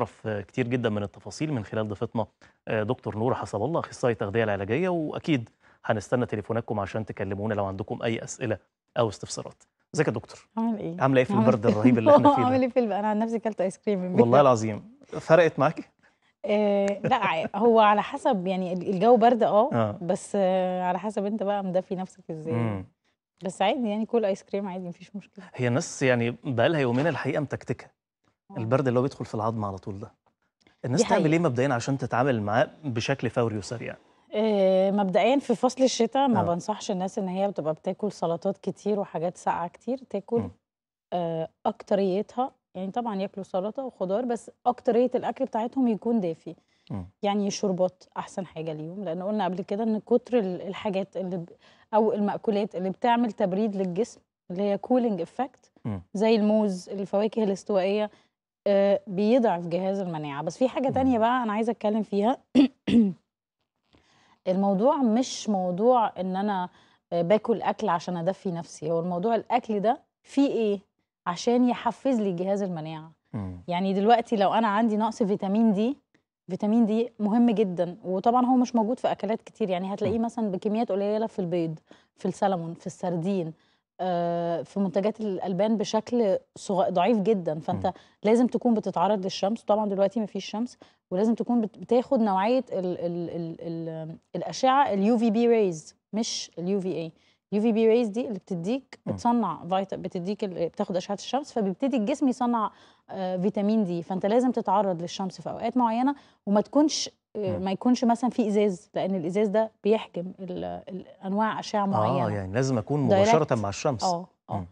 نعرف آه، كتير جدا من التفاصيل من خلال ضيفتنا آه، دكتور نور حسب الله اخصائي التغذيه العلاجيه واكيد هنستنى تليفوناتكم عشان تكلمونا لو عندكم اي اسئله او استفسارات ازيك يا دكتور عامل ايه عامله ايه في البرد الرهيب اللي احنا فيه عامل ايه في انا عن نفسي كلت ايس كريم والله العظيم فرقت معاك إيه لا هو على حسب يعني الجو برد اه, آه. بس على حسب انت بقى مدفي نفسك ازاي بس عادي يعني كل ايس كريم عادي مفيش مشكله هي الناس يعني بقى لها يومين الحقيقه متكتكه البرد اللي هو بيدخل في العظم على طول ده الناس تعمل ايه مبدئيا عشان تتعامل معاه بشكل فوري وسريع آه، مبدئيا في فصل الشتاء ما آه. بنصحش الناس ان هي بتبقى بتاكل سلطات كتير وحاجات ساقعه كتير تاكل آه اكتريتها يعني طبعا ياكلوا سلطه وخضار بس اكتريه الاكل بتاعتهم يكون دافي م. يعني شربات احسن حاجه ليهم لان قلنا قبل كده ان كتر الحاجات اللي ب... او المأكولات اللي بتعمل تبريد للجسم اللي هي كولينج افكت زي الموز الفواكه الاستوائيه بيضعف جهاز المناعة بس في حاجة تانية بقى أنا عايزة أتكلم فيها الموضوع مش موضوع إن أنا آه، باكل أكل عشان أدفي نفسي هو الموضوع الأكل ده فيه إيه عشان يحفز لي جهاز المناعة يعني دلوقتي لو أنا عندي نقص فيتامين دي فيتامين دي مهم جدا وطبعا هو مش موجود في اكلات كتير يعني هتلاقيه مثلا بكميات قليله في البيض في السلمون في السردين آه، في منتجات الالبان بشكل ضعيف جدا فانت م. لازم تكون بتتعرض للشمس طبعا دلوقتي ما فيش شمس ولازم تكون بتاخد نوعيه الـ الـ الـ الـ الاشعه اليو في بي ريز مش اليو في اي اليو في بي ريز دي اللي بتديك بتصنع بتديك بتاخد اشعه الشمس فبيبتدي الجسم يصنع آه، فيتامين دي فانت لازم تتعرض للشمس في اوقات معينه وما تكونش ما يكونش مثلا في ازاز لان الازاز ده بيحجم انواع اشعه آه، معينه اه يعني لازم اكون مباشره مع الشمس اه آه.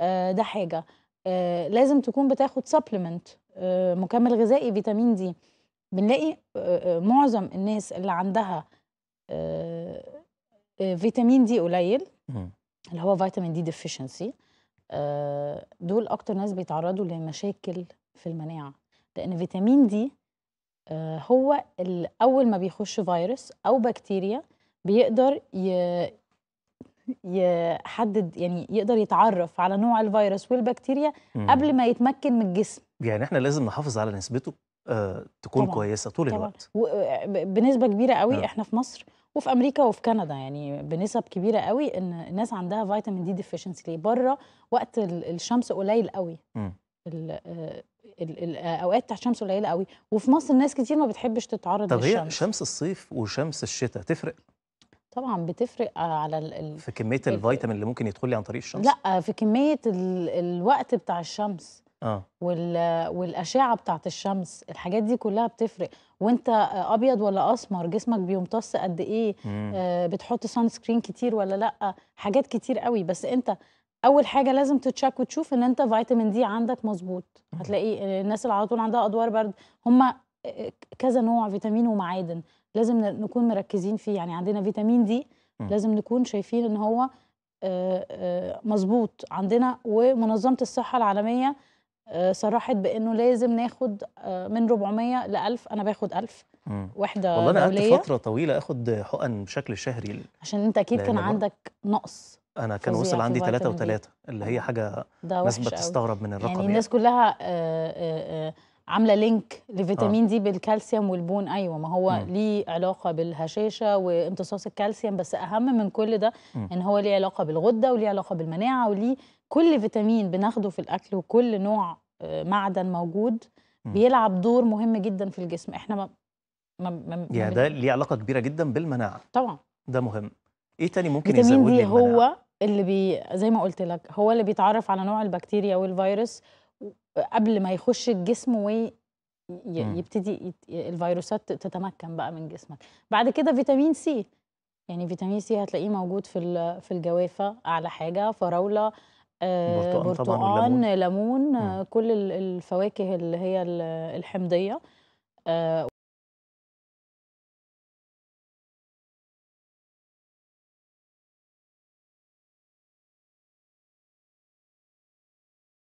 اه ده حاجه آه لازم تكون بتاخد سبلمنت آه مكمل غذائي فيتامين دي بنلاقي آه, آه، معظم الناس اللي عندها فيتامين دي قليل اللي هو فيتامين دي ديفيشنسي دول اكتر ناس بيتعرضوا لمشاكل في المناعه لان فيتامين دي آه، هو أول ما بيخش فيروس أو بكتيريا بيقدر يحدد يعني يقدر يتعرف على نوع الفيروس والبكتيريا قبل ما يتمكن من الجسم يعني احنا لازم نحافظ على نسبته آه، تكون طبعًا. كويسه طول طبعًا. الوقت بنسبه كبيره قوي آه. احنا في مصر وفي امريكا وفي كندا يعني بنسب كبيره قوي ان الناس عندها فيتامين دي ديفيشنسي ليه بره وقت الشمس قليل قوي الاوقات آه، بتاع الشمس قليله قوي وفي مصر ناس كتير ما بتحبش تتعرض طب للشمس طب هي شمس الصيف وشمس الشتاء تفرق طبعا بتفرق آه، على ال في كميه الفيتامين اللي ممكن يدخل لي عن طريق الشمس لا في كميه ال الوقت بتاع الشمس اه والاشعه بتاعه الشمس الحاجات دي كلها بتفرق وانت آه، ابيض ولا اسمر جسمك بيمتص قد ايه آه بتحط سان سكرين كتير ولا لا حاجات كتير قوي بس انت اول حاجه لازم تتشك وتشوف ان انت فيتامين دي عندك مظبوط هتلاقي الناس اللي على طول عندها ادوار برد هم كذا نوع فيتامين ومعادن لازم نكون مركزين فيه يعني عندنا فيتامين دي لازم نكون شايفين ان هو مظبوط عندنا ومنظمه الصحه العالميه صرحت بانه لازم ناخد من 400 ل 1000 انا باخد 1000 وحده والله انا قعدت فتره طويله اخد حقن بشكل شهري عشان انت اكيد كان عندك نقص انا كان وصل عندي 3 و3 اللي هي آه. حاجه ناس بتستغرب من الرقم يعني, يعني. الناس يعني. كلها آه، آه، عامله لينك لفيتامين آه. دي بالكالسيوم والبون ايوه ما هو مم. ليه علاقه بالهشاشه وامتصاص الكالسيوم بس اهم من كل ده مم. ان هو ليه علاقه بالغده وليه علاقه بالمناعه وليه كل فيتامين بناخده في الاكل وكل نوع معدن موجود مم. بيلعب دور مهم جدا في الجسم احنا ما ما, ما يعني ده ليه علاقه كبيره جدا بالمناعه طبعا ده مهم ايه تاني ممكن يزود لي المناعه هو اللي بي زي ما قلت لك هو اللي بيتعرف على نوع البكتيريا والفيروس قبل ما يخش الجسم وي يبتدي الفيروسات تتمكن بقى من جسمك بعد كده فيتامين سي يعني فيتامين سي هتلاقيه موجود في في الجوافه اعلى حاجه فراوله آه، برتقال برتقان, ليمون كل الفواكه اللي هي الحمضيه آه،